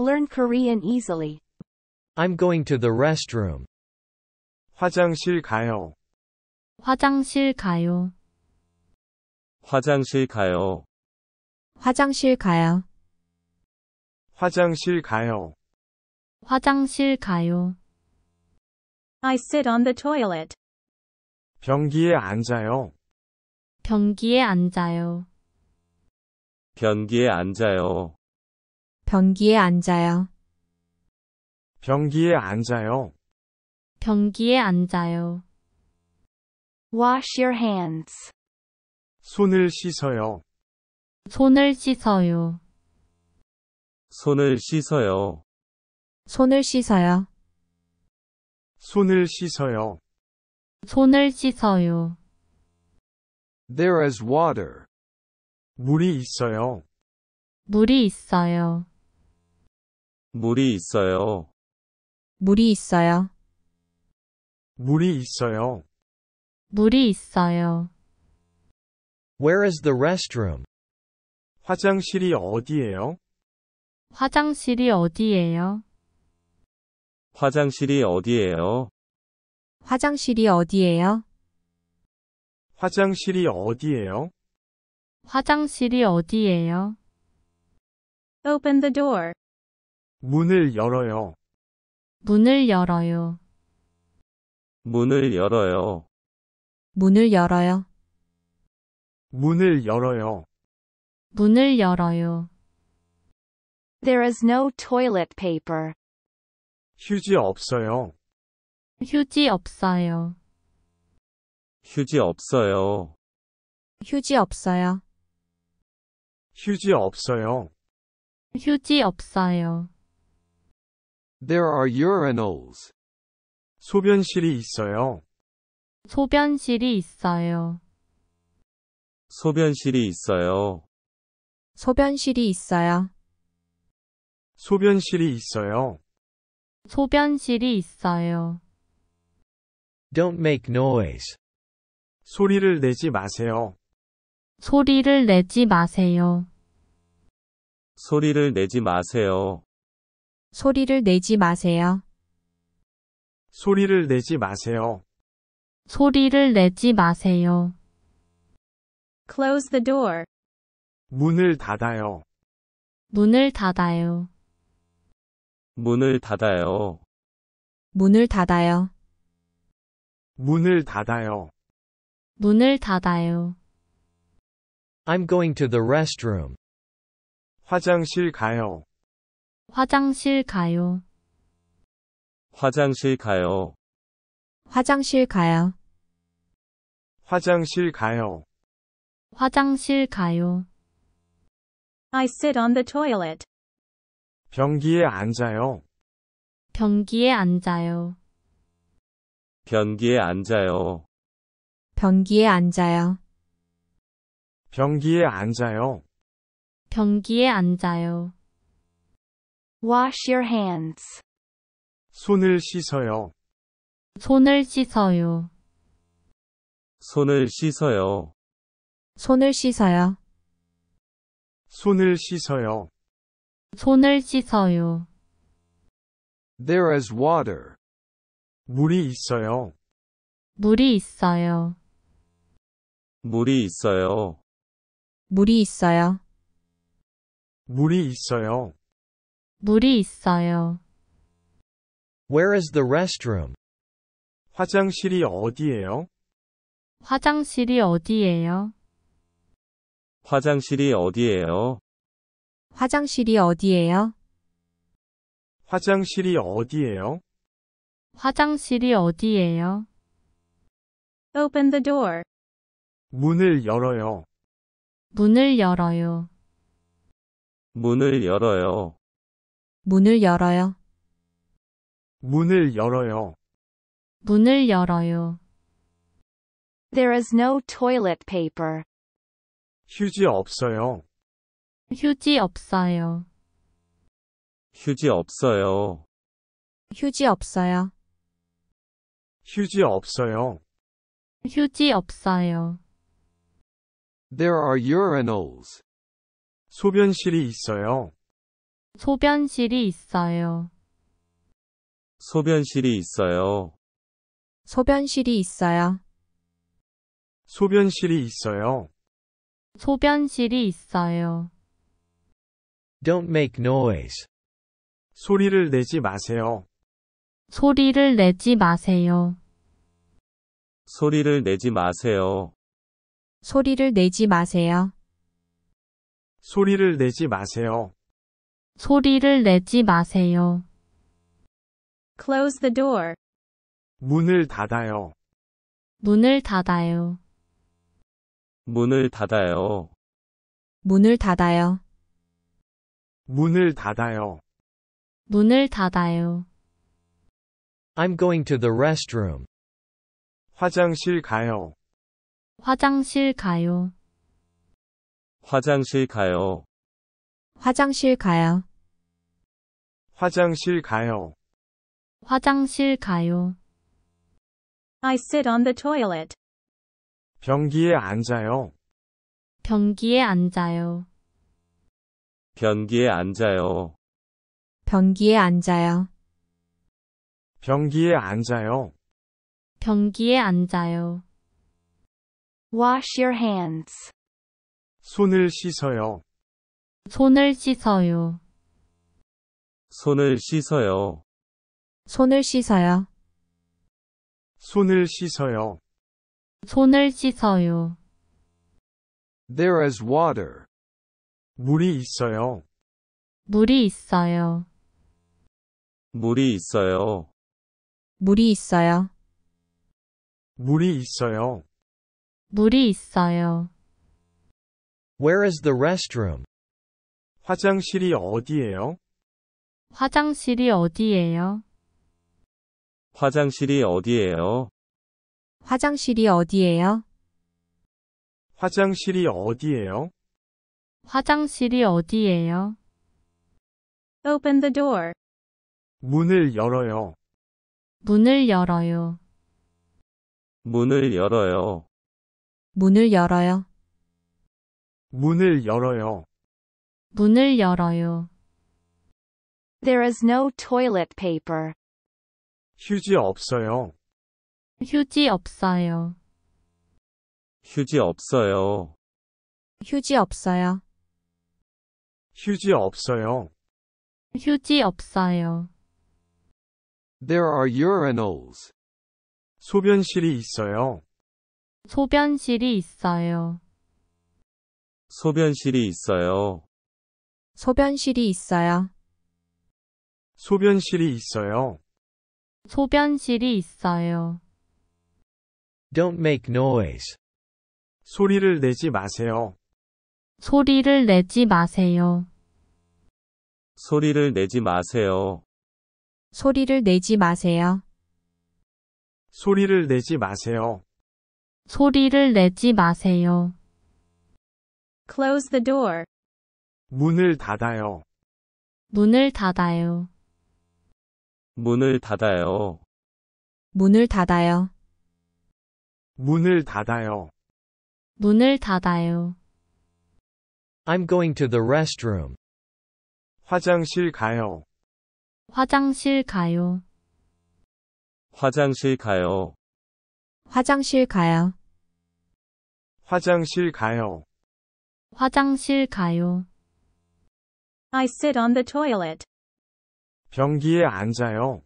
Learn Korean easily. I'm going to the restroom. 화장실 가요. 화장실 가요. 화장실 가요. 화장실 가요. 화장실 가요. 화장실 가요. I sit on the toilet. 변기에 앉아요. 변기에 앉아요. 변기에 앉아요. 변기에 앉아요. 변기에 앉아요. 변기에 앉아요. Wash your hands. 손을 씻어요. 손을 씻어요. 손을 씻어요. 손을 씻어요. 손을 씻어요. 손을 씻어요. There is water. 물이 있어요. 물이 있어요. 물이 있어요. 물이 있어요. 물이 있어요. 물이 있어요. Where is the restroom? 화장실이 어디예요? 화장실이 어디예요? 화장실이 어디예요? 화장실이 어디예요? 화장실이 어디예요? 화장실이 어디예요? Open the door. 문을 열어요. 문을 열어요. 문을 열어요. 문을 열어요. 문을 열어요. 문을 열어요. There is no toilet paper. 휴지 없어요. 휴지 없어요. 휴지 없어요. 휴지 없어요. 휴지 없어요. 휴지 없어요. There are urinals. 소변실이 있어요. 소변실이 있어요. 소변실이 있어요. 소변실이 있어요. 소변실이 있어요. 소변실이 있어요. Don't make noise. 소리를 내지 마세요. 소리를 내지 마세요. 소리를 내지 마세요. 소리를 내지 마세요. 소리를 내지 마세요. 소리를 내지 마세요. Close the door. 문을 닫아요. 문을 닫아요. 문을 닫아요. 문을 닫아요. 문을 닫아요. 문을 닫아요. I'm going to the restroom. 화장실 가요. 화장실 가요. 화장실 가요. 화장실 가요. 화장실 가요. 화장실 가요. I sit on the toilet. 변기에 앉아요. 변기에 앉아요. 변기에 앉아요. 변기에 앉아요. 변기에 앉아요. 변기에 앉아요. Wash your hands. 손을 씻어요. 손을 씻어요. 손을 씻어요. 손을 씻어요. 손을 씻어요. 손을 씻어요. There is water. 물이 있어요. 물이 있어요. 물이 있어요. 물이 있어요. 물이 있어요. 물이 있어요. Where is the restroom? 화장실이 어디예요? 화장실이 어디예요? 화장실이 어디예요? 화장실이 어디예요? 화장실이 어디예요? 화장실이 어디예요? Open the door. 문을 열어요. 문을 열어요. 문을 열어요. 문을 열어요. 문을 열어요. 문을 열어요. There is no toilet paper. 휴지 없어요. 휴지 없어요. 휴지 없어요. 휴지 없어요. 휴지 없어요. 휴지 없어요. There are urinals. 소변실이 있어요. 소변실이 있어요. 소변실이 있어요. 소변실이 있어요. 소변실이 있어요. 소변실이 있어요. Don't make noise. 소리를 내지 마세요. 소리를 내지 마세요. 소리를 내지 마세요. 소리를 내지 마세요. 소리를 내지 마세요. 소리를 내지 마세요. Close the door. 문을 닫아요. 문을 닫아요. 문을 닫아요. 문을 닫아요. 문을 닫아요. 문을 닫아요. I'm going to the restroom. 화장실 가요. 화장실 가요. 화장실 가요. 화장실 가요. 화장실 가요. 화장실 가요. I sit on the toilet. 변기에 앉아요. 변기에 앉아요. 변기에 앉아요. 변기에 앉아요. 변기에 앉아요. 변기에 앉아요. Wash your hands. 손을 씻어요. 손을 씻어요. 손을 씻어요. 손을 씻어요. 손을 씻어요. 손을 씻어요. There is water. 물이 있어요. 물이 있어요. 물이 있어요. 물이 있어요. 물이 있어요. 물이 있어요. Where is the restroom? 화장실이 어디예요? 화장실이 어디예요? 화장실이 어디예요? 화장실이 어디예요? 화장실이 어디예요? 화장실이 어디예요? Open the door. 문을 열어요. 문을 열어요. 문을 열어요. 문을 열어요. 문을 열어요. 문을 열어요. There is no toilet paper. 휴지 없어요. 휴지 없어요. 휴지 없어요. 휴지 없어요. 휴지 없어요. 휴지 없어요. There are urinals. 소변실이 있어요. 소변실이 있어요. 소변실이 있어요. 소변실이 있어요. 소변실이 있어요. 소변실이 있어요. Don't make noise. 소리를 내지 마세요. 소리를 내지 마세요. 소리를 내지 마세요. 소리를 내지 마세요. 소리를 내지 마세요. 소리를 내지 마세요. Close the door. 문을 닫아요. 문을 닫아요. 문을 닫아요. 문을 닫아요. 문을 닫아요. 문을 닫아요. I'm going to the restroom. 화장실 가요. 화장실 가요. 화장실 가요. 화장실 가요. 화장실 가요. 화장실 가요. I sit on the toilet. 변기에 앉아요.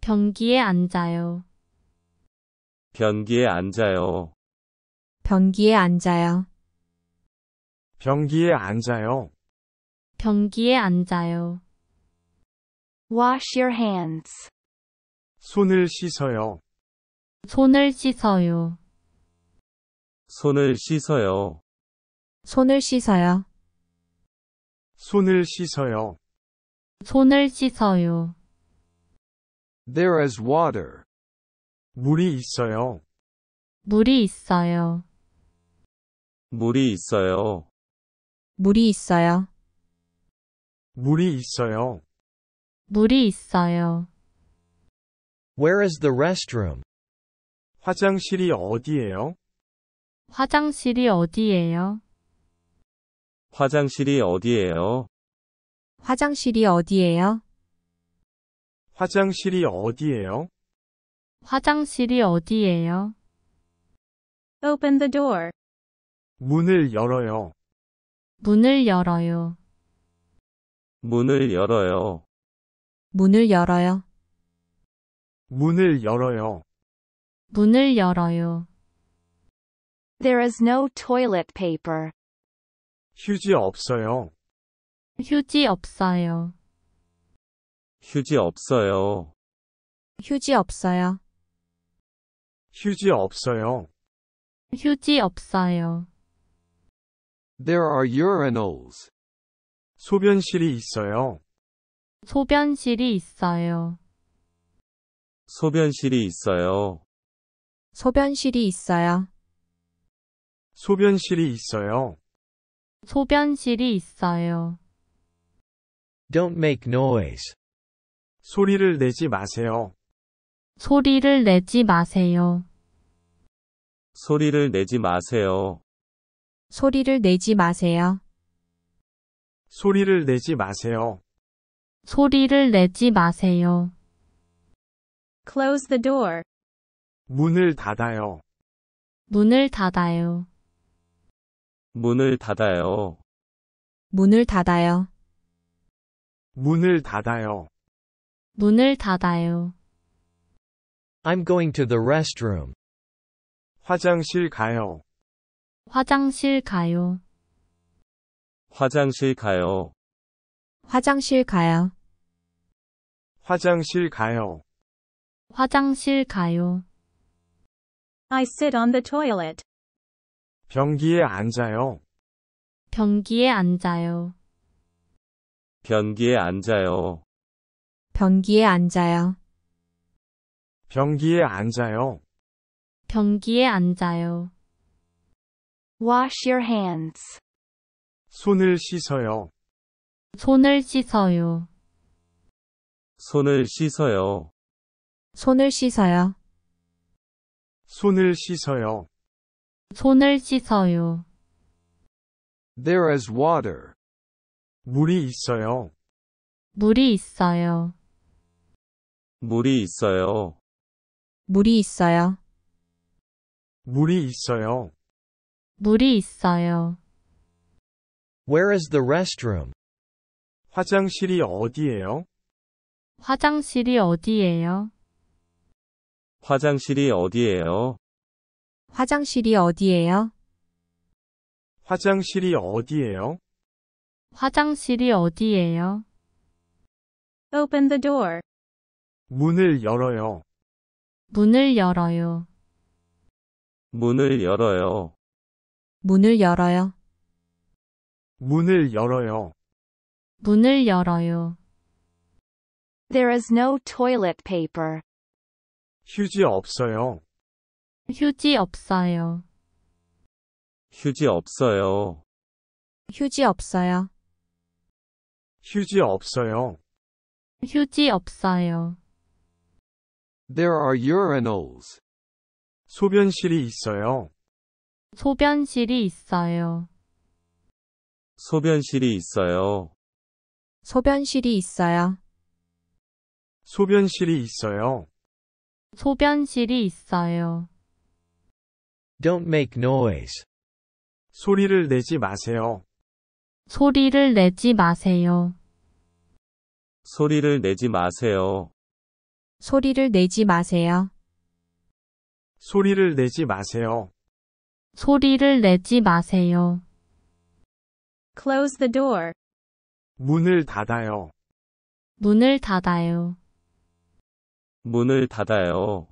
변기에 앉아요. 변기에 앉아요. 변기에 앉아요. 변기에 앉아요. 변기에 앉아요. Wash your hands. 손을 씻어요. 손을 씻어요. 손을 씻어요. 손을 씻어요. 손을 씻어요. 손을 씻어요. There is water. 물이 있어요. 물이 있어요. 물이 있어요. 물이 있어요. 물이 있어요. 물이 있어요. Where is the restroom? 화장실이 어디예요? 화장실이 어디예요? 화장실이 어디예요? 화장실이 어디예요? 화장실이 어디예요? 화장실이 어디예요? Open the door. 문을 열어요. 문을 열어요. 문을 열어요. 문을 열어요. 문을 열어요. 문을 열어요. There is no toilet paper. 휴지 없어요. 휴지 없어요. 휴지 없어요. 휴지 없어요. 휴지 없어요. 휴지 없어요. There are urinals. 소변실이 있어요. 소변실이 있어요. 소변실이 있어요. 소변실이 있어요. 소변실이 있어요. 소변실이 있어요. 소변실이 있어요. Don't make noise. 소리를 내지 마세요. 소리를 내지 마세요. 소리를 내지 마세요. 소리를 내지 마세요. 소리를 내지 마세요. 소리를 내지 마세요. Close the door. 문을 닫아요. 문을 닫아요. 문을 닫아요. 문을 닫아요. 문을 닫아요. 문을 닫아요. I'm going to the restroom. 화장실 가요. 화장실 가요. 화장실 가요. 화장실 가요. 화장실 가요. 화장실 가요. I sit on the toilet. 변기에 앉아요. 변기에 앉아요. 변기에 앉아요. 변기에 앉아요. 변기에 앉아요. 변기에 앉아요. Wash your hands. 손을 씻어요. 손을 씻어요. 손을 씻어요. 손을 씻어요. 손을 씻어요. 손을 씻어요. There is water. 물이 있어요. 물이 있어요. 물이 있어요. 물이 있어요. 물이 있어요. 물이 있어요. Where is the restroom? 화장실이 어디예요? 화장실이 어디예요? 화장실이 어디예요? 화장실이 어디예요? 화장실이 어디예요? 화장실이 어디예요? Open the door. 문을 열어요. 문을 열어요. 문을 열어요. 문을 열어요. 문을 열어요. 문을 열어요. There is no toilet paper. 휴지 없어요. 휴지 없어요. 휴지 없어요. 휴지 없어요. 휴지 없어요. 휴지 없어요. There are urinals. 소변실이 있어요. 소변실이 있어요. 소변실이 있어요. 소변실이 있어요. 소변실이 있어요. 소변실이 있어요. Don't make noise. 소리를 내지 마세요. 소리를 내지 마세요. 소리를 내지 마세요. 소리를 내지 마세요. 소리를 내지 마세요. 소리를 내지 마세요. Close the door. 문을 닫아요. 문을 닫아요. 문을 닫아요.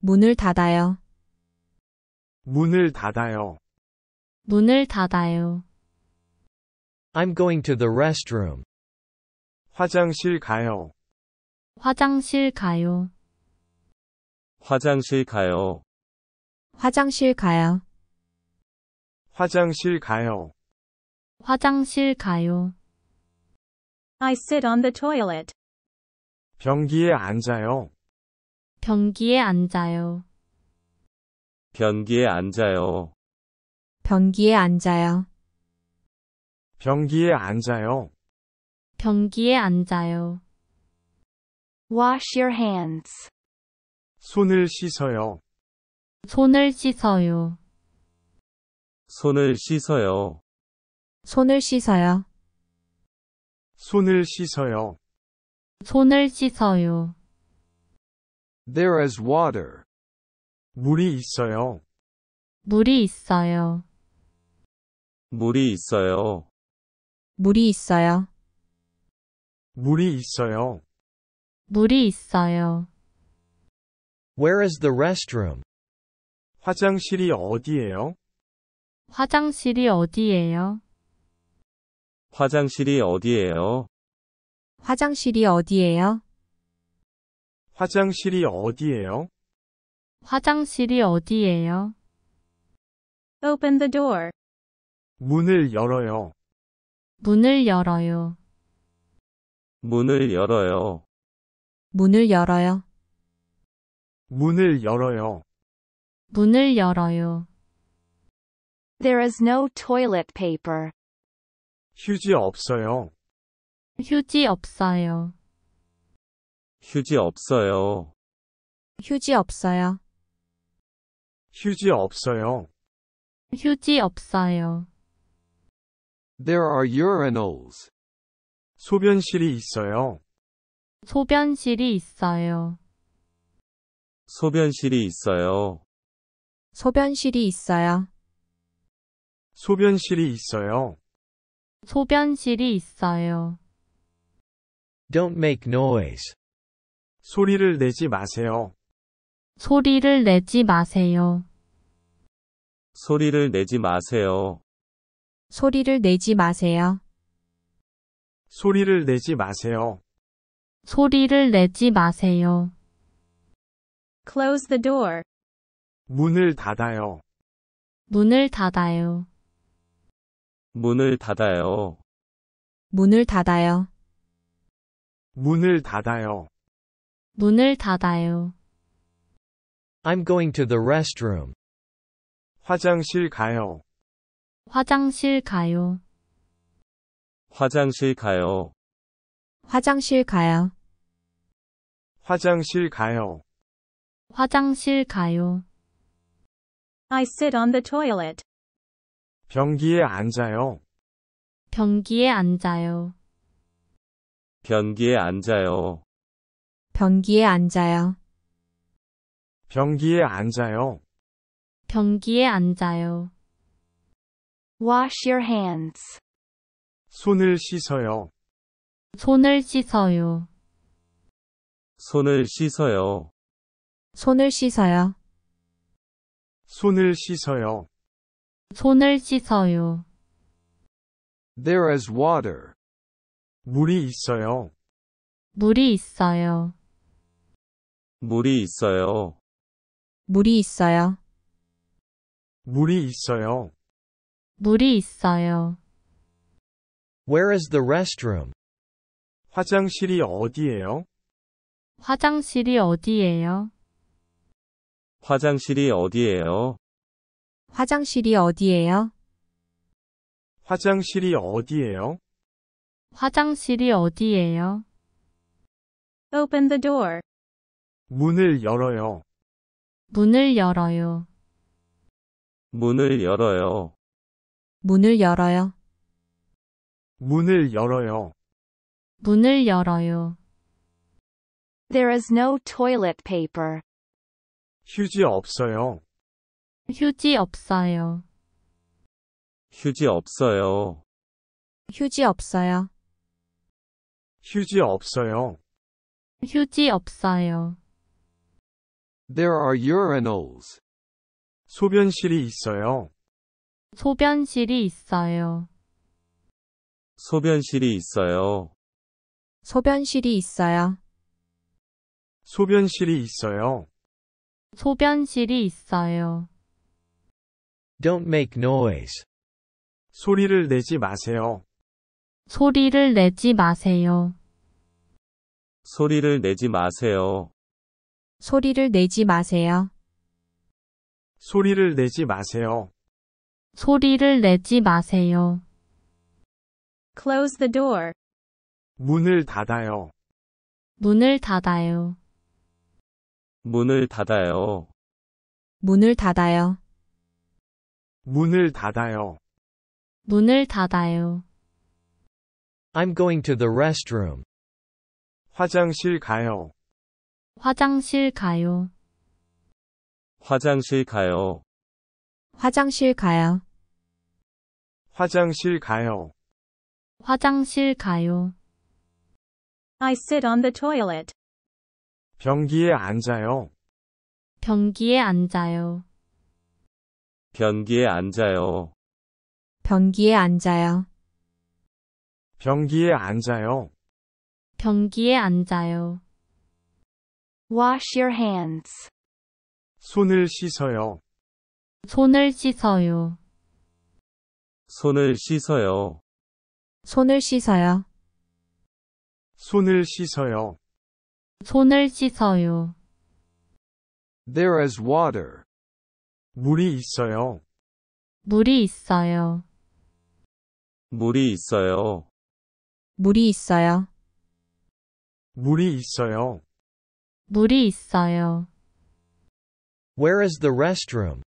문을 닫아요. 문을 닫아요. 문을 닫아요. I'm going to the restroom. 화장실 가요. 화장실 가요. 화장실 가요. 화장실 가요. 화장실 가요. 화장실 가요. I sit on the toilet. 변기에 앉아요. 변기에 앉아요. 변기에 앉아요. 변기에 앉아요. 변기에 앉아요. 변기에 앉아요. Wash your hands. 손을 씻어요. 손을 씻어요. 손을 씻어요. 손을 씻어요. 손을 씻어요. 손을 씻어요. There is water. 물이 있어요. 물이 있어요. 물이 있어요. 물이 있어요. 물이 있어요. 물이 있어요. Where is the restroom? 화장실이 어디예요? 화장실이 어디예요? 화장실이 어디예요? 화장실이 어디예요? 화장실이 어디예요? 화장실이 어디예요? Open the door. 문을 열어요. 문을 열어요. 문을 열어요. 문을 열어요. 문을 열어요. 문을 열어요. There is no toilet paper. 휴지 없어요. 휴지 없어요. 휴지 없어요. 휴지 없어요. 휴지 없어요. 휴지 없어요. There are urinals. 소변실이 있어요. 소변실이 있어요. 소변실이 있어요. 소변실이 있어요. 소변실이 있어요. 소변실이 있어요. Don't make noise. 소리를 내지 마세요. 소리를 내지 마세요. 소리를 내지 마세요. 소리를 내지 마세요. 소리를 내지 마세요. 소리를 내지 마세요. Close the door. 문을 닫아요. 문을 닫아요. 문을 닫아요. 문을 닫아요. 문을 닫아요. 문을 닫아요. I'm going to the restroom. 화장실 가요. 화장실 가요. 화장실 가요. 화장실 가요. 화장실 가요. 화장실 가요. I sit on the toilet. 변기에 앉아요. 변기에 앉아요. 변기에 앉아요. 변기에 앉아요. 변기에 앉아요. 변기에 앉아요. Wash your hands. 손을 씻어요. 손을 씻어요. 손을 씻어요. 손을 씻어요. 손을 씻어요. 손을 씻어요. There is water. 물이 있어요. 물이 있어요. 물이 있어요. 물이 있어요. 물이 있어요. 물이 있어요. Where is the restroom? 화장실이 어디예요? 화장실이 어디예요? 화장실이 어디예요? 화장실이 어디예요? 화장실이 어디예요? 화장실이 어디예요? Open the door. 문을 열어요. 문을 열어요. 문을 열어요. 문을 열어요. 문을 열어요. 문을 열어요. There is no toilet paper. 휴지 없어요. 휴지 없어요. 휴지 없어요. 휴지 없어요. 휴지 없어요. 휴지 없어요. There are urinals. 소변실이 있어요. 소변실이 있어요. 소변실이 있어요. 소변실이 있어요. 소변실이 있어요. 소변실이 있어요. Don't make noise. 소리를 내지 마세요. 소리를 내지 마세요. 소리를 내지 마세요. 소리를 내지 마세요. 소리를 내지 마세요. 소리를 내지 마세요. Close the door. 문을 닫아요. 문을 닫아요. 문을 닫아요. 문을 닫아요. 문을 닫아요. 문을 닫아요. I'm going to the restroom. 화장실 가요. 화장실 가요. 화장실 가요. 화장실 가요. 화장실 가요. 화장실 가요. I sit on the toilet. 변기에 앉아요. 변기에 앉아요. 변기에 앉아요. 변기에 앉아요. 변기에 앉아요. 변기에 앉아요. Wash your hands. 손을 씻어요. 손을 씻어요. 손을 씻어요. 손을 씻어요. 손을 씻어요. 손을 씻어요. There is water. 물이 있어요. 물이 있어요. 물이 있어요. 물이 있어요. 물이 있어요. 물이 있어요. Where is the restroom?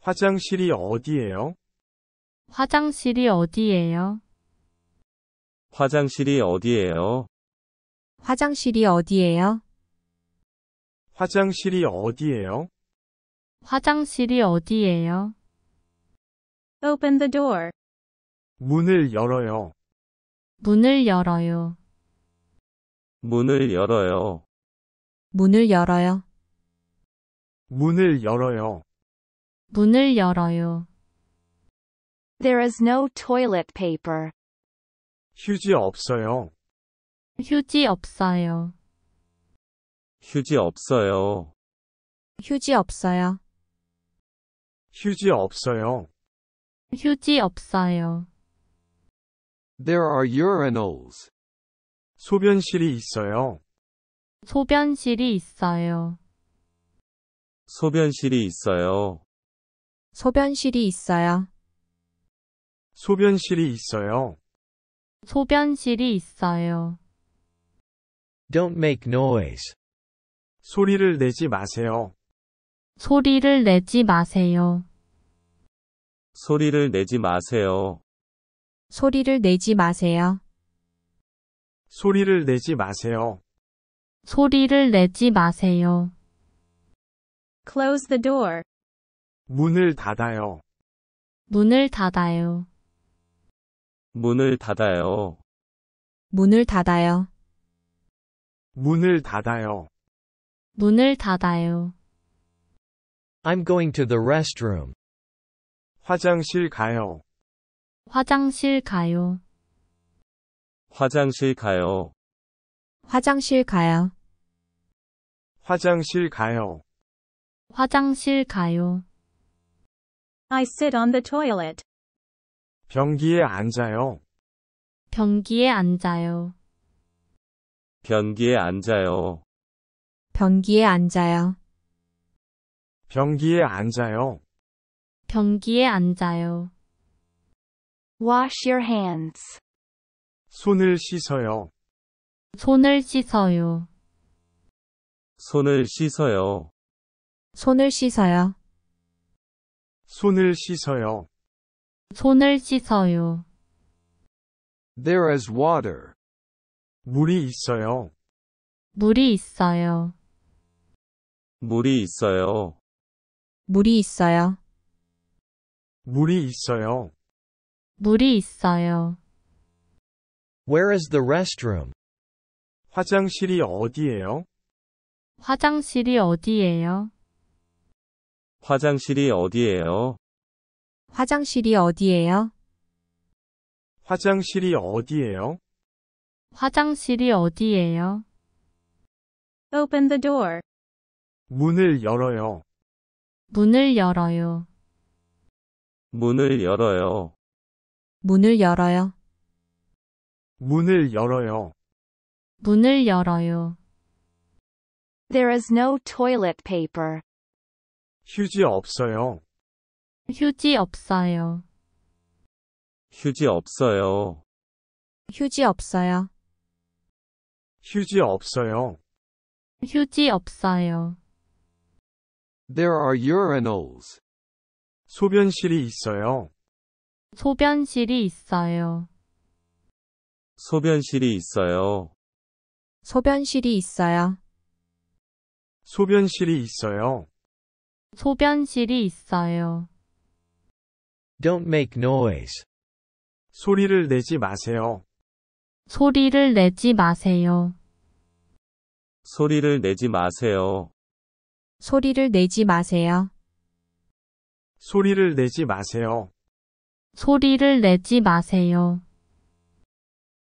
화장실이 어디예요? 화장실이 어디예요? 화장실이 어디예요? 화장실이 어디예요? 화장실이 어디예요? 화장실이 어디예요? Open the door. 문을 열어요. 문을 열어요. 문을 열어요. 문을 열어요. 문을 열어요. 문을 열어요. There is no toilet paper. 휴지 없어요. 휴지 없어요. 휴지 없어요. 휴지 없어요. 휴지 없어요. 휴지 없어요. There are urinals. 소변실이 있어요. 소변실이 있어요. 소변실이 있어요. 소변실이 있어요. 소변실이 있어요. 소변실이 있어요. Don't make noise. 소리를 내지 마세요. 소리를 내지 마세요. 소리를 내지 마세요. 소리를 내지 마세요. 소리를 내지 마세요. 소리를 내지 마세요. Close the door. 문을 닫아요. 문을 닫아요. 문을 닫아요. 문을 닫아요. 문을 닫아요. 문을 닫아요. I'm going to the restroom. 화장실 가요. 화장실 가요. 화장실 가요. 화장실 가요. 화장실 가요. 화장실 가요. I sit on the toilet. 변기에 앉아요. 변기에 앉아요. 변기에 앉아요. 변기에 앉아요. 변기에 앉아요. 변기에 앉아요. Wash your hands. 손을 씻어요. 손을 씻어요. 손을 씻어요. 손을 씻어요. 손을 씻어요. 손을 씻어요. There is water. 물이 있어요. 물이 있어요. 물이 있어요. 물이 있어요. 물이 있어요. 물이 있어요. Where is the restroom? 화장실이 어디예요? 화장실이 어디예요? 화장실이 어디예요? 화장실이 어디예요? 화장실이 어디예요? 화장실이 어디예요? Open the door. 문을 열어요. 문을 열어요. 문을 열어요. 문을 열어요. 문을 열어요. 문을 열어요. There is no toilet paper. 휴지 없어요. 휴지 없어요. 휴지 없어요. 휴지 없어요. 휴지 없어요. 휴지 없어요. There are urinals. 소변실이 있어요. 소변실이 있어요. 소변실이 있어요. 소변실이 있어요. 소변실이 있어요. 소변실이 있어요. 소변실이 있어요. Don't make noise. 소리를 내지 마세요. 소리를 내지 마세요. 소리를 내지 마세요. 소리를 내지 마세요. 소리를 내지 마세요. 소리를 내지 마세요.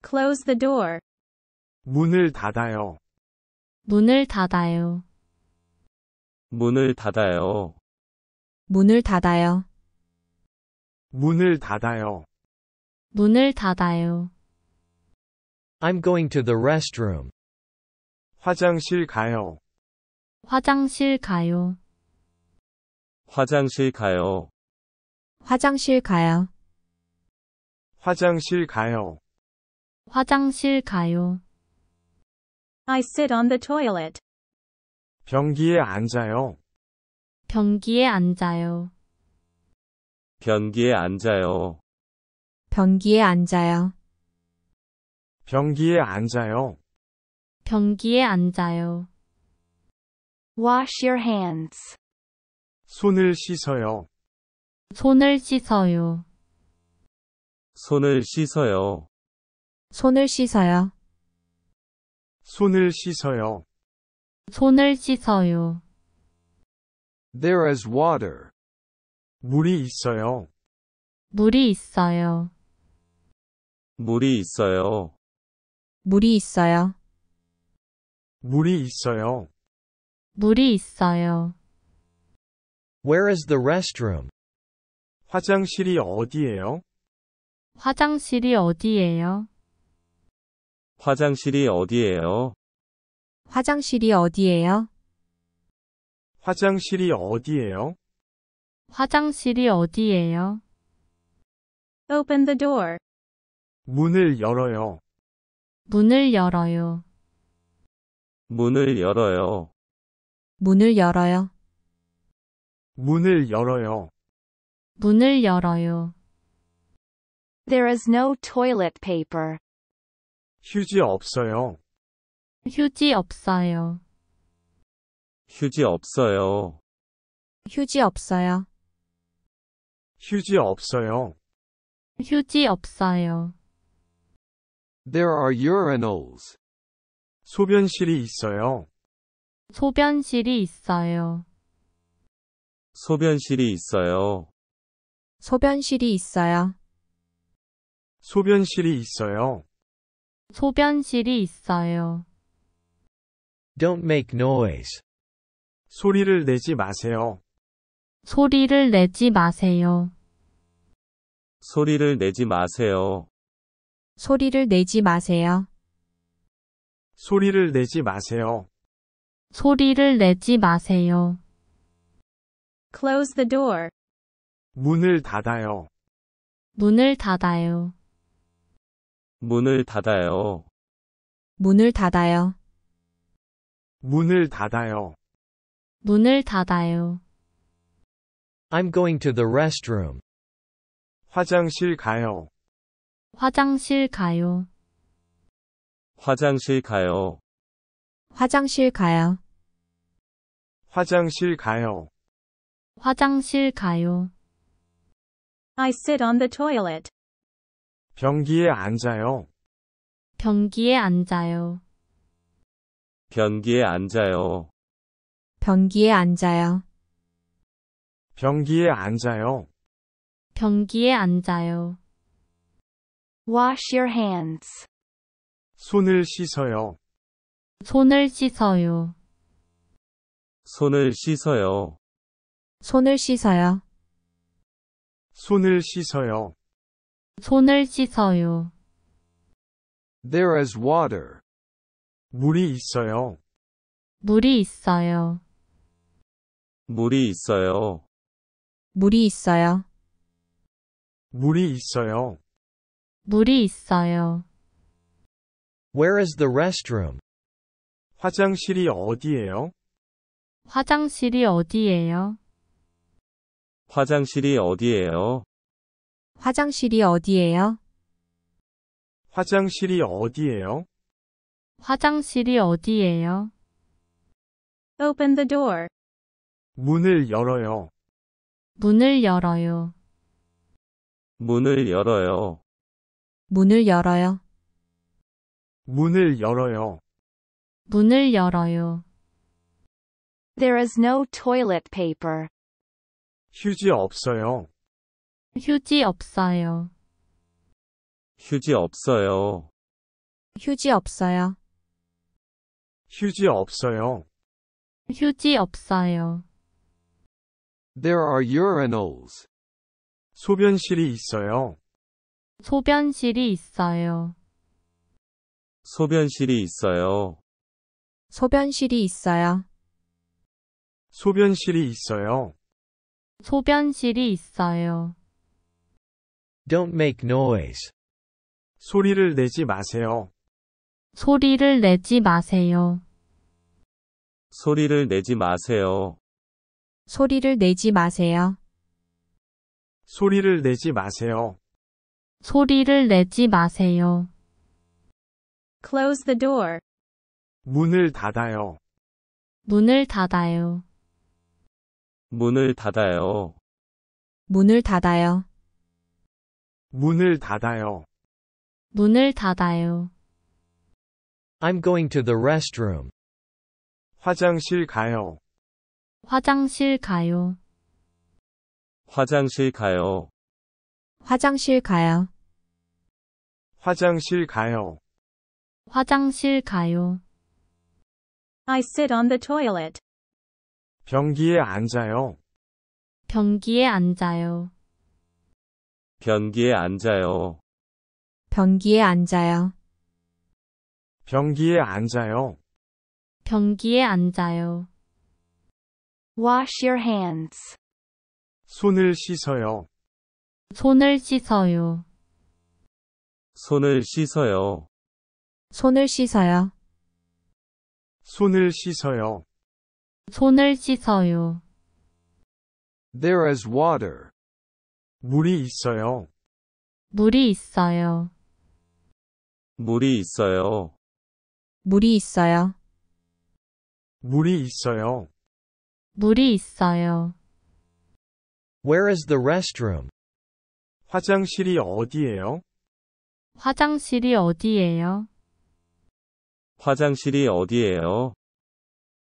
Close the door. 문을 닫아요. 문을 닫아요. 문을 닫아요. 문을 닫아요. 문을 닫아요. 문을 닫아요. I'm going to the restroom. 화장실 가요. 화장실 가요. 화장실 가요. 화장실 가요. 화장실 가요. 화장실 가요. I sit on the toilet. 변기에 앉아요. 변기에 앉아요. 변기에 앉아요. 변기에 앉아요. 변기에 앉아요. 변기에 앉아요. Wash your hands. 손을 씻어요. 손을 씻어요. 손을 씻어요. 손을 씻어요. 손을 씻어요. 손을 씻어요. There is water 물이 있어요. 물이 있어요. 물이 있어요. 물이 있어요. 물이 있어요. 물이 있어요. Where is the restroom? 화장실이 어디예요? 화장실이 어디예요? 화장실이 어디예요? 화장실이 어디예요? 화장실이 어디예요? 화장실이 어디예요? Open the door. 문을 열어요. 문을 열어요. 문을 열어요. 문을 열어요. 문을 열어요. 문을 열어요. There is no toilet paper. 휴지 없어요. 휴지 없어요. 휴지 없어요. 휴지 없어요. 휴지 없어요. 휴지 없어요. There are urinals. 소변실이 있어요. 소변실이 있어요. 소변실이 있어요. 소변실이 있어요. 소변실이 있어요. 소변실이 있어요. Don't make noise. 소리를 내지 마세요. 소리를 내지 마세요. 소리를 내지 마세요. 소리를 내지 마세요. 소리를 내지 마세요. 소리를 내지 마세요. Close the door. 문을 닫아요. 문을 닫아요. 문을 닫아요. 문을 닫아요. 문을 닫아요. 문을 닫아요. I'm going to the restroom. 화장실 가요. 화장실 가요. 화장실 가요. 화장실 가요. 화장실 가요. 화장실 가요. I sit on the toilet. 변기에 앉아요. 변기에 앉아요. 변기에 앉아요. 변기에 앉아요. 변기에 앉아요. 변기에 앉아요. Wash your hands. 손을 씻어요. 손을 씻어요. 손을 씻어요. 손을 씻어요. 손을 씻어요. 손을 씻어요. There is water. 물이 있어요. 물이 있어요. 물이 있어요. 물이 있어요. 물이 있어요. 물이 있어요. Where is the restroom? 화장실이 어디예요? 화장실이 어디예요? 화장실이 어디예요? 화장실이 어디예요? 화장실이 어디예요? 화장실이 어디예요? Open the door. 문을 열어요. 문을 열어요. 문을 열어요. 문을 열어요. 문을 열어요. 문을 열어요. There is no toilet paper. 휴지 없어요. 휴지 없어요. 휴지 없어요. 휴지 없어요. 휴지 없어요. 휴지 없어요. There are urinals. 소변실이 있어요. 소변실이 있어요. 소변실이 있어요. 소변실이 있어요. 소변실이 있어요. 소변실이 있어요. Don't make noise. 소리를 내지 마세요. 소리를 내지 마세요. 소리를 내지 마세요. 소리를 내지 마세요. 소리를 내지 마세요. 소리를 내지 마세요. Close the door. 문을 닫아요. 문을 닫아요. 문을 닫아요. 문을 닫아요. 문을 닫아요. 문을 닫아요. I'm going to the restroom. 화장실 가요. 화장실 가요. 화장실 가요. 화장실 가요. 화장실 가요. 화장실 가요. I sit on the toilet. 변기에 앉아요. 변기에 앉아요. 변기에 앉아요. 변기에 앉아요. 변기에 앉아요. 변기에 앉아요. Wash your hands. 손을 씻어요. 손을 씻어요. 손을 씻어요. 손을 씻어요. 손을 씻어요. 손을 씻어요. There is water. 물이 있어요. 물이 있어요. 물이 있어요. 물이 있어요. 물이 있어요. 물이 있어요. Where is the restroom? 화장실이 어디예요? 화장실이 어디예요? 화장실이 어디예요?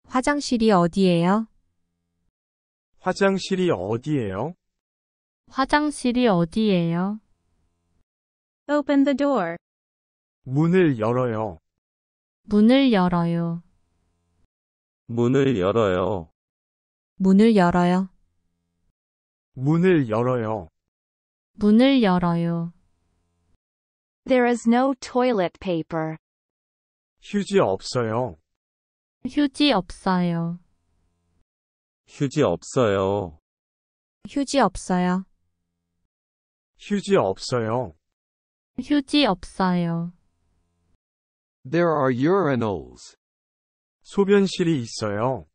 화장실이 어디예요? 화장실이 어디예요? 화장실이 어디예요? Open the door. 문을 열어요. 문을 열어요. 문을 열어요. 문을 열어요. 문을 열어요. 문을 열어요. There is no toilet paper. 휴지 없어요. 휴지 없어요. 휴지 없어요. 휴지 없어요. 휴지 없어요. 휴지 없어요. There are urinals. 소변실이 있어요.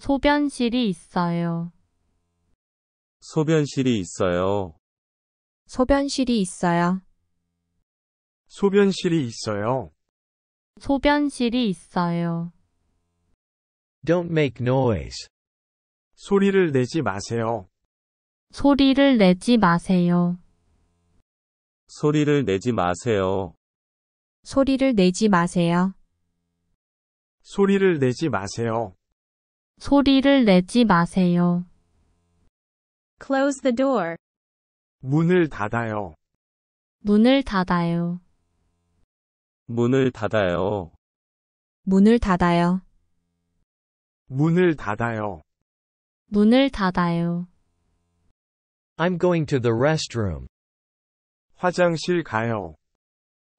소변실이 있어요. 소변실이 있어요. 소변실이 있어요. 소변실이 있어요. 소변실이 있어요. Don't make noise. 소리를 내지 마세요. 소리를 내지 마세요. 소리를 내지 마세요. 소리를 내지 마세요. 소리를 내지 마세요. 소리를 내지 마세요. Close the door. 문을 닫아요. 문을 닫아요. 문을 닫아요. 문을 닫아요. 문을 닫아요. 문을 닫아요. I'm going to the restroom. 화장실 가요.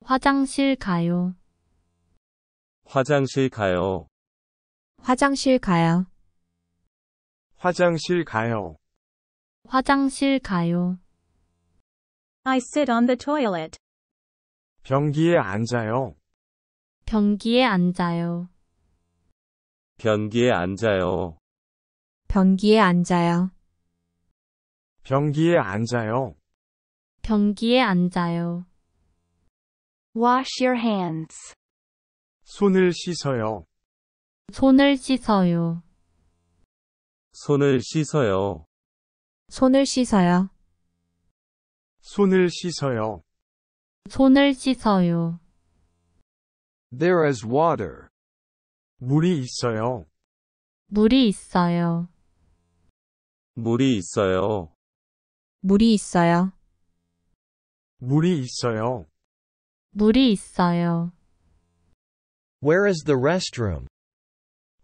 화장실 가요. 화장실 가요. 화장실 가요. 화장실 가요. 화장실 가요. I sit on the toilet. 변기에 앉아요. 변기에 앉아요. 변기에 앉아요. 변기에 앉아요. 변기에 앉아요. 변기에 앉아요. Wash your hands. 손을 씻어요. 손을 씻어요. 손을 씻어요. 손을 씻어요. 손을 씻어요. 손을 씻어요. There is water. 물이 있어요. 물이 있어요. 물이 있어요. 물이 있어요. 물이 있어요. 물이 있어요. Where is the restroom?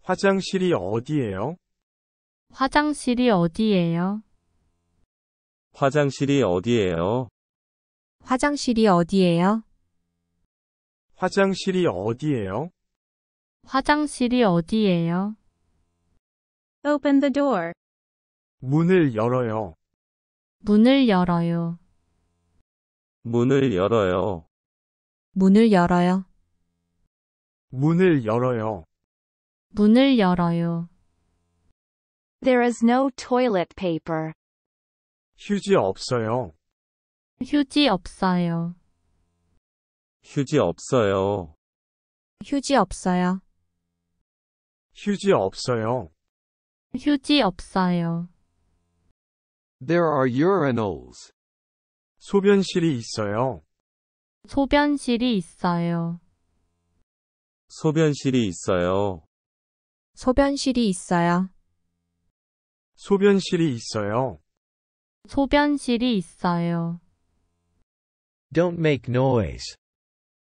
화장실이 어디예요? 화장실이 어디예요? 화장실이 어디예요? 화장실이 어디예요? 화장실이 어디예요? 화장실이 어디예요? Open the door. 문을 열어요. 문을 열어요. 문을 열어요. 문을 열어요. 문을 열어요. 문을 열어요. There is no toilet paper. 휴지 없어요. 휴지 없어요. 휴지 없어요. 휴지 없어요. 휴지 없어요. 휴지 없어요. There are urinals. 소변실이 있어요. 소변실이 있어요. 소변실이 있어요. 소변실이 있어요. 소변실이 있어요. 소변실이 있어요. Don't make noise.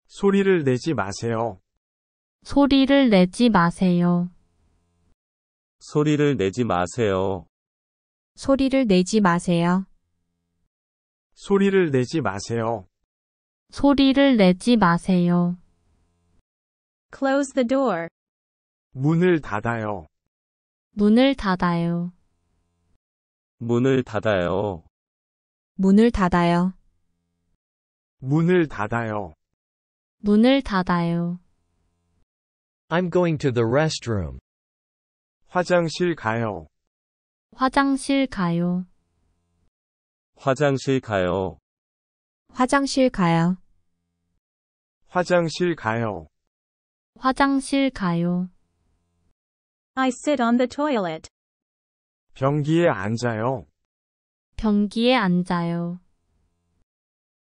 소리를 내지 마세요. 소리를 내지 마세요. 소리를 내지 마세요. 소리를 내지 마세요. 소리를 내지 마세요. 소리를 내지 마세요. Close the door. 문을 닫아요. 문을 닫아요. 문을 닫아요. 문을 닫아요. 문을 닫아요. 문을 닫아요. I'm going to the restroom. 화장실 가요. 화장실 가요. 화장실 가요. 화장실 가요. 화장실 가요. 화장실 가요. I sit on the toilet. 변기에 앉아요. 변기에 앉아요.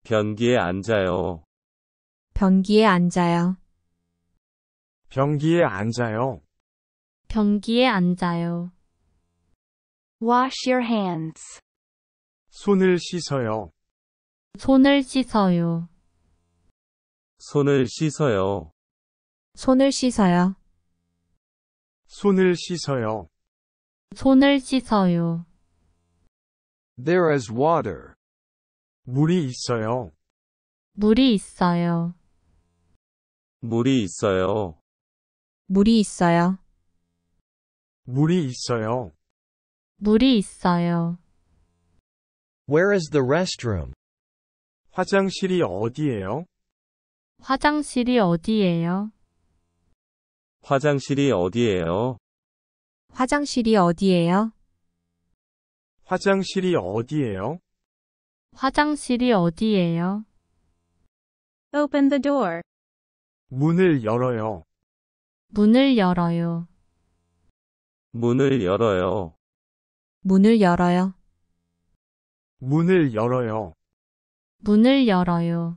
변기에 앉아요. 변기에 앉아요. 변기에 앉아요. 변기에 앉아요. Wash your hands. 손을 씻어요. 손을 씻어요. 손을 씻어요. 손을 씻어요. 손을 씻어요. 손을 씻어요. There is water. 물이 있어요. 물이 있어요. 물이 있어요. 물이 있어요. 물이 있어요. 물이 있어요. Where is the restroom? 화장실이 어디예요? 화장실이 어디예요? 화장실이 어디예요? 화장실이 어디예요? 화장실이 어디예요? 화장실이 어디예요? Open the door. 문을 열어요. 문을 열어요. 문을 열어요. 문을 열어요. 문을 열어요. 문을 열어요.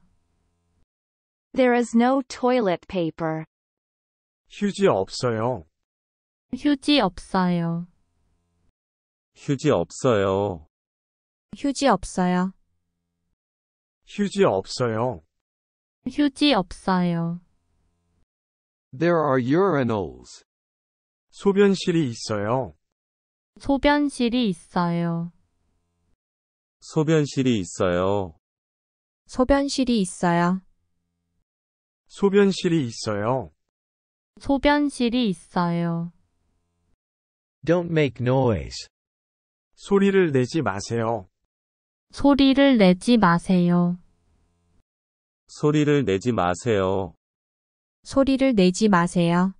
There is no toilet paper. 휴지 없어요. 휴지 없어요. 휴지 없어요. 휴지 없어요. 휴지 없어요. 휴지 없어요. There are urinals. 소변실이 있어요. 소변실이 있어요. 소변실이 있어요. 소변실이 있어요. 소변실이 있어요. 소변실이 있어요. Don't make noise. 소리를 내지 마세요. 소리를 내지 마세요. 소리를 내지 마세요. 소리를 내지 마세요.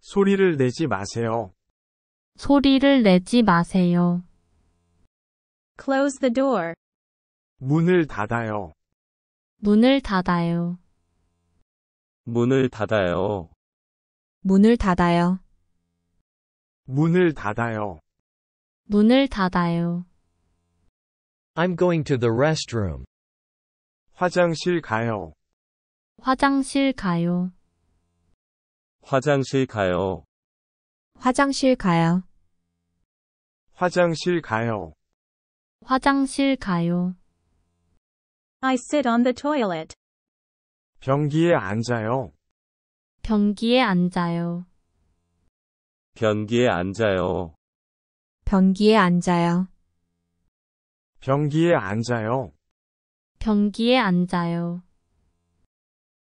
소리를 내지 마세요. 소리를 내지 마세요. Close the door. 문을 닫아요. 문을 닫아요. 문을 닫아요. 문을 닫아요. 문을 닫아요. 문을 닫아요. I'm going to the restroom. 화장실 가요. 화장실 가요. 화장실 가요. 화장실 가요. 화장실 가요. 화장실 가요. I sit on the toilet. 변기에 앉아요. 변기에 앉아요. 변기에 앉아요. 변기에 앉아요. 변기에 앉아요. 변기에 앉아요.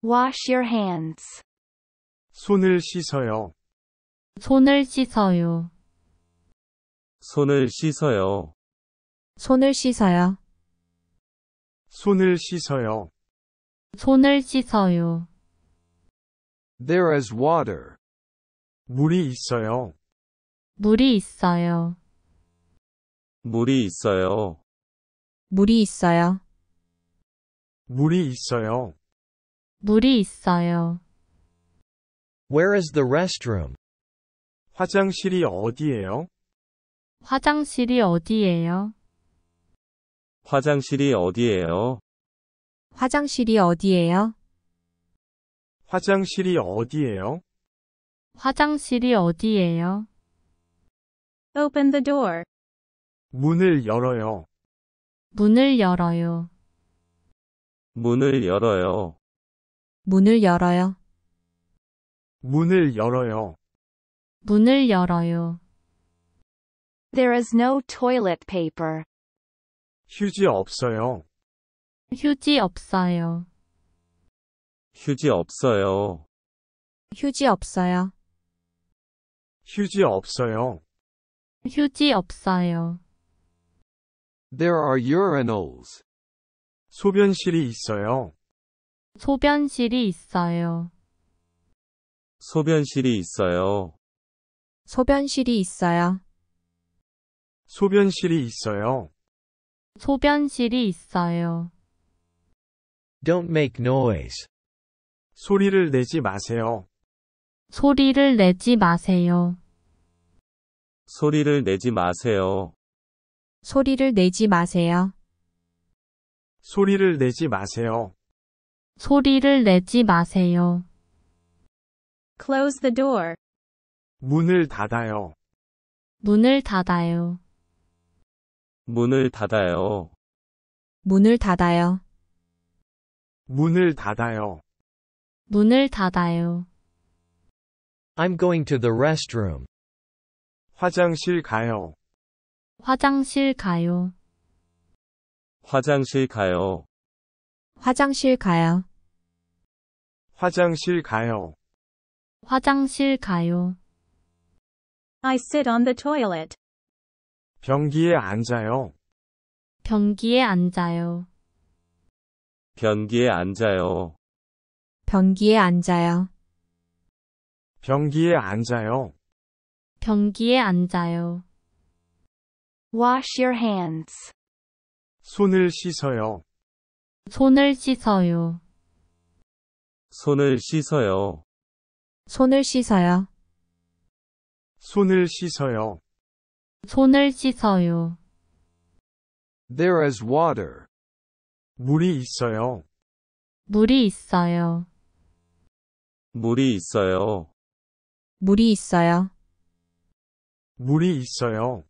Wash your hands. 손을 씻어요. 손을 씻어요. 손을 씻어요. 손을 씻어요. 손을 씻어요. 손을 씻어요. There is water 물이 있어요. 물이 있어요. 물이 있어요. 물이 있어요. 물이 있어요. 물이 있어요. Where is the restroom? 화장실이 어디예요? 화장실이 어디예요? 화장실이 어디예요? 화장실이 어디예요? 화장실이 어디예요? 화장실이 어디예요? Open the door. 문을 열어요. 문을 열어요. 문을 열어요. 문을 열어요. 문을 열어요. 문을 열어요. There is no toilet paper. 휴지 없어요. 휴지 없어요. 휴지 없어요. 휴지 없어요. 휴지 없어요. 휴지 없어요. There are urinals. 소변실이 있어요. 소변실이 있어요. 소변실이 있어요. 소변실이 있어요. 소변실이 있어요. 소변실이 있어요. Don't make noise. 소리를 내지 마세요. 소리를 내지 마세요. 소리를 내지 마세요. 소리를 내지 마세요. 소리를 내지 마세요. 소리를 내지 마세요. Close the door. 문을 닫아요. 문을 닫아요. 문을 닫아요. 문을 닫아요. 문을 닫아요. 문을 닫아요. I'm going to the restroom. 화장실 가요. 화장실 가요. 화장실 가요. 화장실 가요. 화장실 가요. 화장실 가요. I sit on the toilet. 변기에 앉아요. 변기에 앉아요. 변기에 앉아요. 변기에 앉아요. 변기에 앉아요. 변기에 앉아요. Wash your hands. 손을 씻어요. 손을 씻어요. 손을 씻어요. 손을 씻어요. 손을 씻어요. 손을 씻어요. There is water. 물이 있어요. 물이 있어요. 물이 있어요. 물이 있어요. 물이 있어요.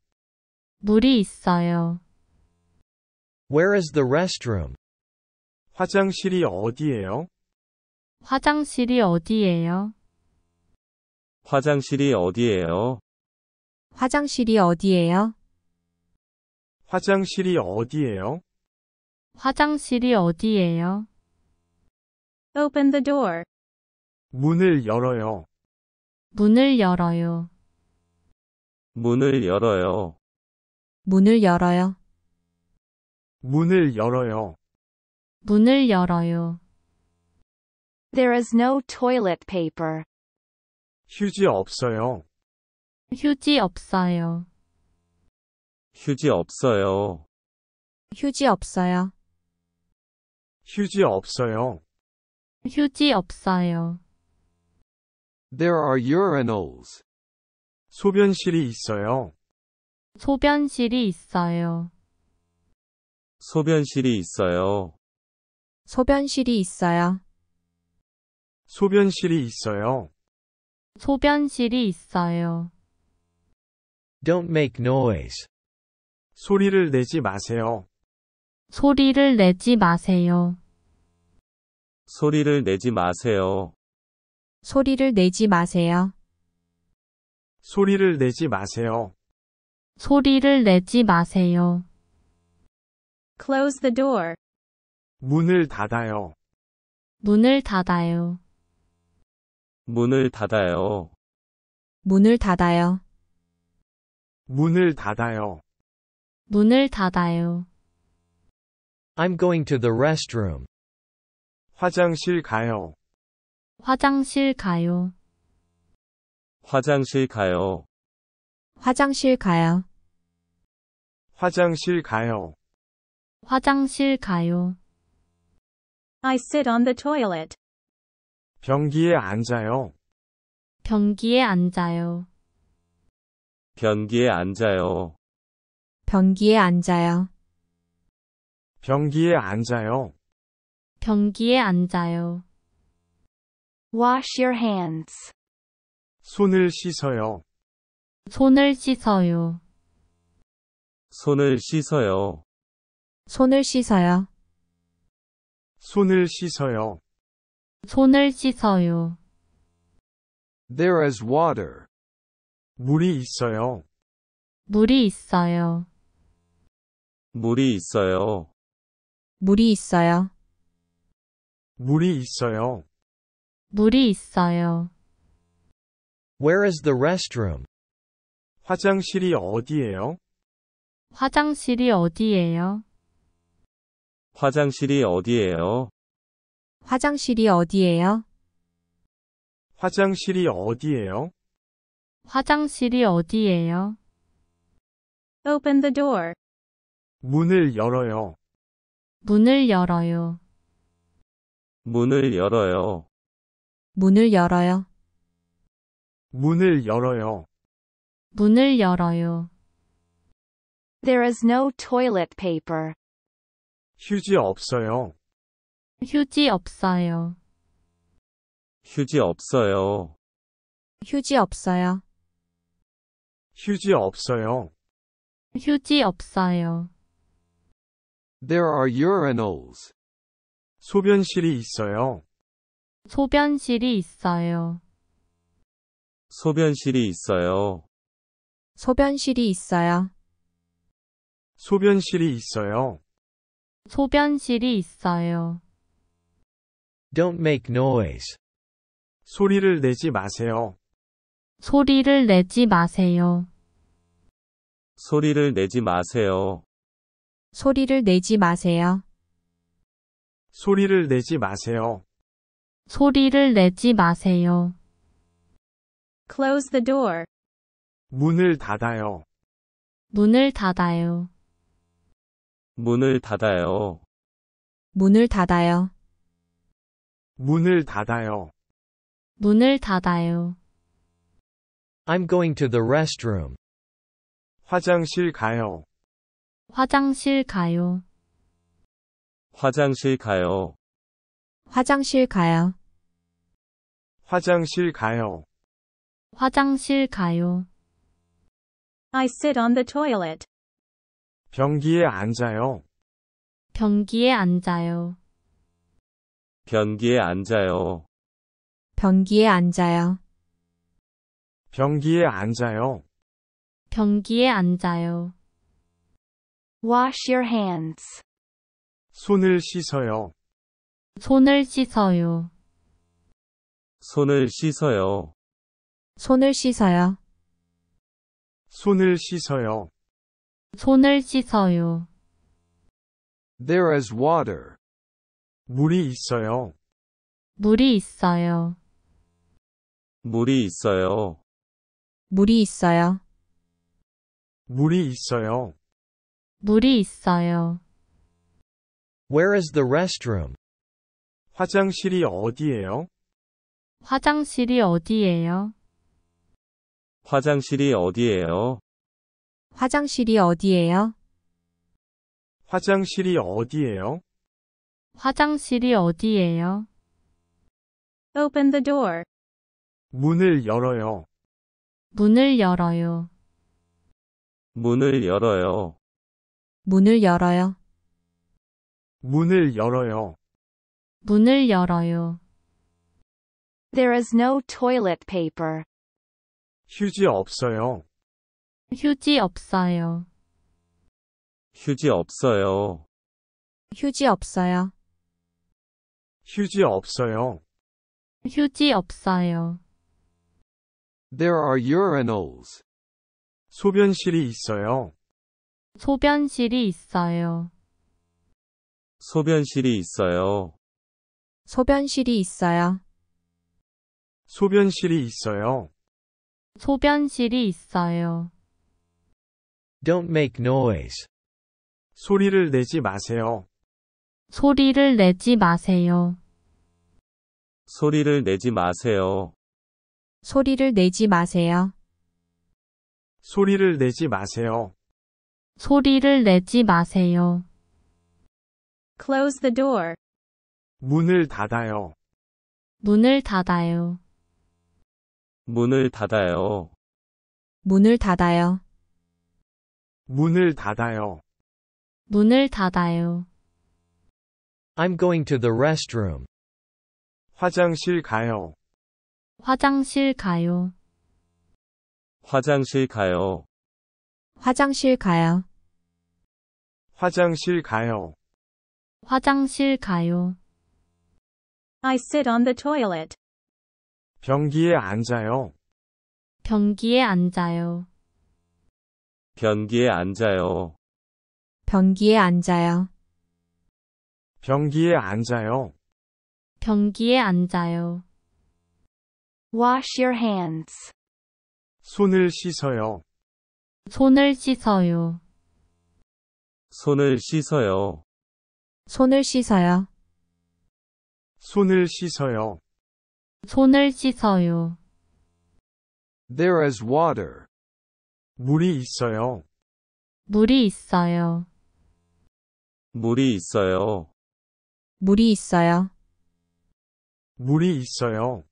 물이 있어요. Where is the restroom? 화장실이 어디예요? 화장실이 어디예요? 화장실이 어디예요? 화장실이 어디예요? 화장실이 어디예요? 화장실이 어디예요? Open the door. 문을 열어요. 문을 열어요. 문을 열어요. 문을 열어요. 문을 열어요. 문을 열어요. There is no toilet paper. 휴지 없어요. 휴지 없어요. 휴지 없어요. 휴지 없어요. 휴지 없어요. 휴지 없어요. There are urinals. 소변실이 있어요. 소변실이 있어요. 소변실이 있어요. 소변실이 있어요. 소변실이 있어요. 소변실이 있어요. Don't make noise. 소리를 내지 마세요. 소리를 내지 마세요. 소리를 내지 마세요. 소리를 내지 마세요. 소리를 내지 마세요. 소리를 내지 마세요. Close the door. 문을 닫아요. 문을 닫아요. 문을 닫아요. 문을 닫아요. 문을 닫아요. 문을 닫아요. I'm going to the restroom. 화장실 가요. 화장실 가요. 화장실 가요. 화장실 가요. 화장실 가요. 화장실 가요. I sit on the toilet. 변기에 앉아요. 변기에 앉아요. 변기에 앉아요. 변기에 앉아요. 변기에 앉아요. 변기에 앉아요. Wash your hands. 손을 씻어요. 손을 씻어요. 손을 씻어요. 손을 씻어요. 손을 씻어요. 손을 씻어요. There is water. 물이 있어요. 물이 있어요. 물이 있어요. 물이 있어요. 물이 있어요. 물이 있어요. Where is the restroom? 화장실이 어디예요? 화장실이 어디예요? 화장실이 어디예요? 화장실이 어디예요? 화장실이 어디예요? 화장실이 어디예요? Open the door. 문을 열어요. 문을 열어요. 문을 열어요. 문을 열어요. 문을 열어요. 문을 열어요. There is no toilet paper. 휴지 없어요. 휴지 없어요. 휴지 없어요. 휴지 없어요. 휴지 없어요. 휴지 없어요. There are urinals. 소변실이 있어요. 소변실이 있어요. 소변실이 있어요. 소변실이 있어요. 소변실이 있어요. 소변실이 있어요. Don't make noise. 소리를 내지 마세요. 소리를 내지 마세요. 소리를 내지 마세요. 소리를 내지 마세요. 소리를 내지 마세요. 소리를 내지 마세요. 소리를 내지 마세요. Close the door. 문을 닫아요. 문을 닫아요. 문을 닫아요. 문을 닫아요. 문을 닫아요. 문을 닫아요. I'm going to the restroom. 화장실 가요. 화장실 가요. 화장실 가요. 화장실 가요. 화장실 가요. 화장실 가요. I sit on the toilet. 변기에 앉아요. 변기에 앉아요. 변기에 앉아요. 변기에 앉아요. 변기에 앉아요. 변기에 앉아요. Wash your hands. 손을 씻어요. 손을 씻어요. 손을 씻어요. 손을 씻어요. 손을 씻어요. 손을 씻어요. There is water. 물이 있어요. 물이 있어요. 물이 있어요. 물이 있어요. 물이 있어요. 물이 있어요. Where is the restroom? 화장실이 어디예요? 화장실이 어디예요? 화장실이 어디예요? 화장실이 어디예요? 화장실이 어디예요? 화장실이 어디예요? Open the door. 문을 열어요. 문을 열어요. 문을 열어요. 문을 열어요. 문을 열어요. 문을 열어요. There is no toilet paper. 휴지 없어요. 휴지 없어요. 휴지 없어요. 휴지 없어요. 휴지 없어요. 휴지 없어요. There are urinals. 소변실이 있어요. 소변실이 있어요. 소변실이 있어요. 소변실이 있어요. 소변실이 있어요. 소변실이 있어요. Don't make noise. 소리를 내지 마세요. 소리를 내지 마세요. 소리를 내지 마세요. 소리를 내지 마세요. 소리를 내지 마세요. 소리를 내지 마세요. Close the door. 문을 닫아요. 문을 닫아요. 문을 닫아요. 문을 닫아요. 문을 닫아요. 문을 닫아요. I'm going to the restroom. 화장실 가요. 화장실 가요. 화장실 가요. 화장실 가요. 화장실 가요. 화장실 가요. I sit on the toilet. 변기에 앉아요. 변기에 앉아요. 변기에 앉아요. 변기에 앉아요. 변기에 앉아요. 변기에 앉아요. Wash your hands. 손을 씻어요. 손을 씻어요. 손을 씻어요. 손을 씻어요. 손을 씻어요. 손을 씻어요. There is water. 물이 있어요. 물이 있어요. 물이 있어요. 물이 있어요. 물이 있어요.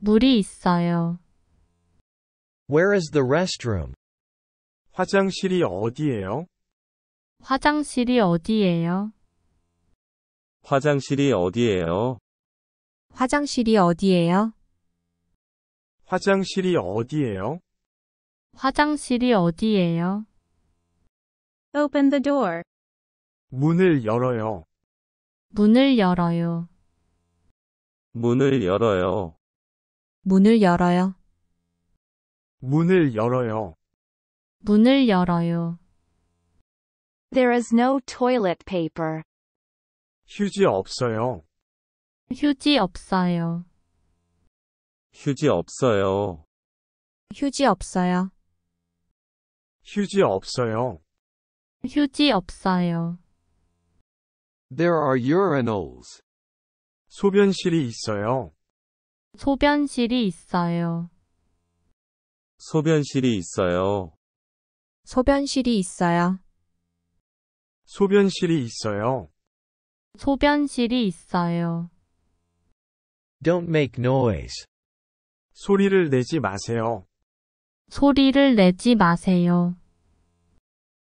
물이 있어요. Where is the restroom? 화장실이 어디예요? 화장실이 어디예요? 화장실이 어디예요? 화장실이 어디예요? 화장실이 어디예요? 화장실이 어디예요? Open the door. 문을 열어요. 문을 열어요. 문을 열어요. 문을 열어요. 문을 열어요. 문을 열어요. There is no toilet paper. 휴지 없어요. 휴지 없어요. 휴지 없어요. 휴지 없어요. 휴지 없어요. 휴지 없어요. There are urinals. 소변실이 있어요. 소변실이 있어요. 소변실이 있어요. 소변실이 있어요. 소변실이 있어요. 소변실이 있어요. Don't make noise. 소리를 내지 마세요. 소리를 내지 마세요.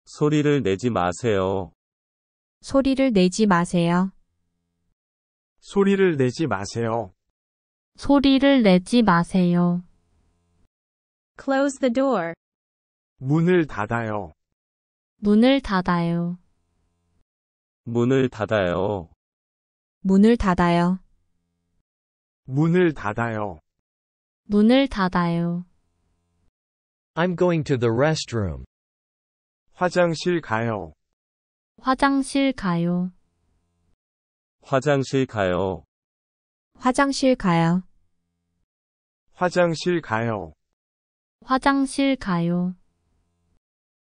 소리를 내지 마세요. 소리를 내지 마세요. 소리를 내지 마세요. 소리를 내지 마세요. Close the door. 문을 닫아요. 문을 닫아요. 문을 닫아요. 문을 닫아요. 문을 닫아요. 문을 닫아요. I'm going to the restroom. 화장실 가요. 화장실 가요. 화장실 가요. 화장실 가요. 화장실 가요. 화장실 가요.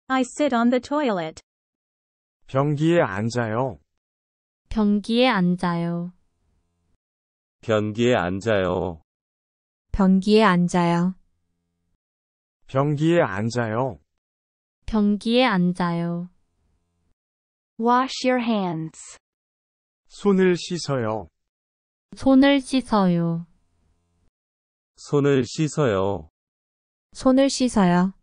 I sit on the toilet. 변기에 앉아요. 변기에 앉아요. 변기에 앉아요. 변기에 앉아요. 변기에 앉아요. 변기에 앉아요. Wash your hands. 손을 씻어요. 손을 씻어요. 손을 씻어요. 손을 씻어요.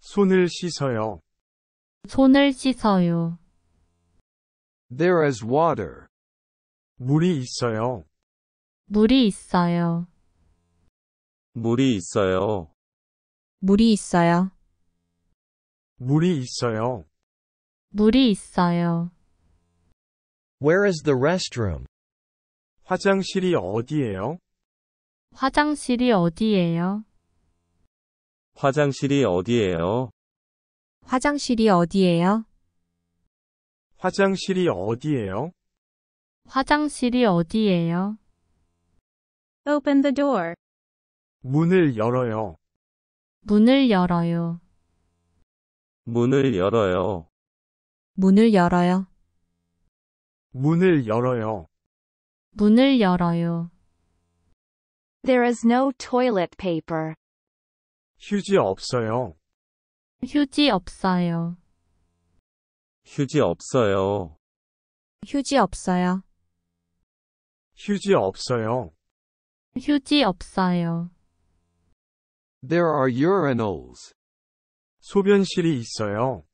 손을 씻어요. 손을 씻어요. There is water 물이 있어요. 물이 있어요. 물이 있어요. 물이 있어요. 물이 있어요. 물이 있어요. Where is the restroom? 화장실이 어디예요? 화장실이 어디예요? 화장실이 어디예요? 화장실이 어디예요? 화장실이 어디예요? 화장실이 어디예요? Open the door. 문을 열어요. 문을 열어요. 문을 열어요. 문을 열어요. 문을 열어요. 문을 열어요. There is no toilet paper. 휴지 없어요. 휴지 없어요. 휴지 없어요. 휴지 없어요. 휴지 없어요. 휴지 없어요. There are urinals. 소변실이 있어요.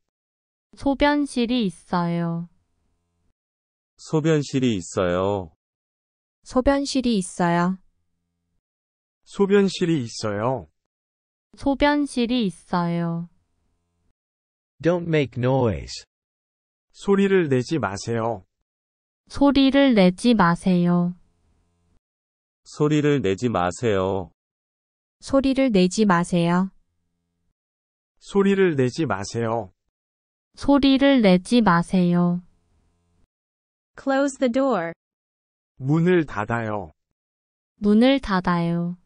소변실이 있어요. 소변실이 있어요. 소변실이 있어요. 소변실이 있어요. 소변실이 있어요. Don't make noise. 소리를 내지 마세요. 소리를 내지 마세요. 소리를 내지 마세요. 소리를 내지 마세요. 소리를 내지 마세요. 소리를 내지 마세요. Close the door. 문을 닫아요. 문을 닫아요.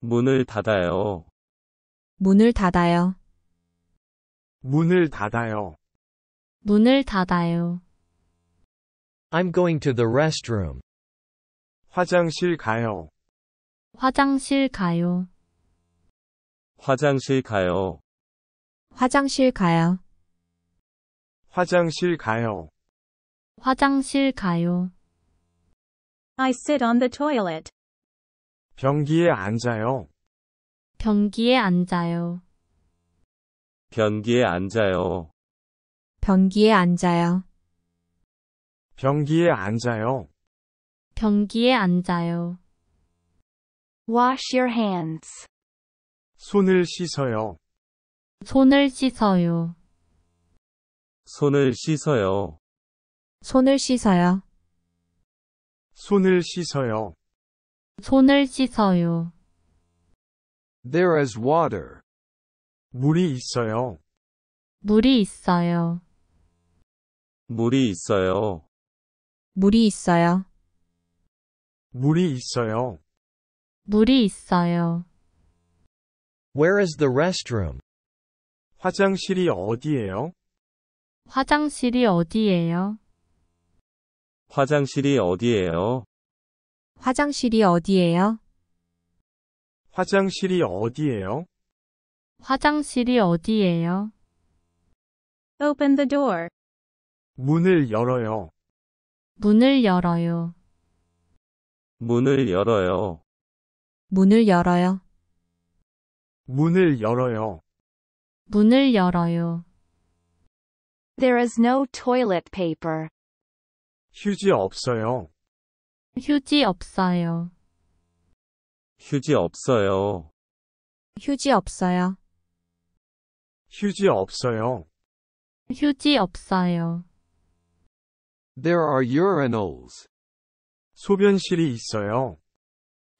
문을 닫아요. 문을 닫아요. 문을 닫아요. 문을 닫아요. I'm going to the restroom. 화장실 가요. 화장실 가요. 화장실 가요. 화장실 가요. 화장실 가요. 화장실 가요. I sit on the toilet. 변기에 앉아요. 변기에 앉아요. 변기에 앉아요. 변기에 앉아요. 변기에 앉아요. 변기에 앉아요. Wash your hands. 손을 씻어요. 손을 씻어요. 손을 씻어요. 손을 씻어요. 손을 씻어요. 손을 씻어요. There is water. 물이 있어요. 물이 있어요. 물이 있어요. 물이 있어요. 물이 있어요. 물이 있어요. Where is the restroom? 화장실이 어디예요? 화장실이 어디예요? 화장실이 어디예요? 화장실이 어디예요? 화장실이 어디예요? 화장실이 어디예요? Open the door. 문을 열어요. 문을 열어요. 문을 열어요. 문을 열어요. 문을 열어요. 문을 열어요. There is no toilet paper. 휴지 없어요. 휴지 없어요. 휴지 없어요. 휴지 없어요. 휴지 없어요. 휴지 없어요. There are urinals. 소변실이 있어요.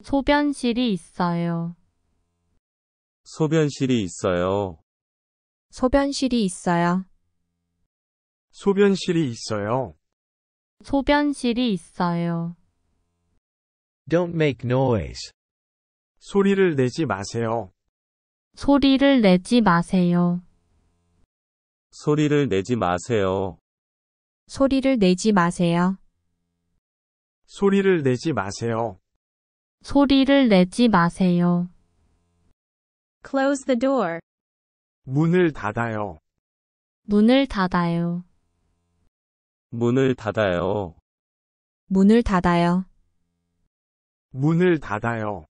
소변실이 있어요. 소변실이 있어요. 소변실이 있어요. 소변실이 있어요. 소변실이 있어요. Don't make noise. 소리를 내지 마세요. 소리를 내지 마세요. 소리를 내지 마세요. 소리를 내지 마세요. 소리를 내지 마세요. 소리를 내지 마세요. Close the door. 문을 닫아요. 문을 닫아요. 문을 닫아요. 문을 닫아요. 문을 닫아요.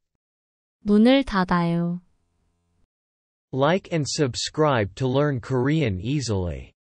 문을 닫아요. Like and subscribe to learn Korean easily.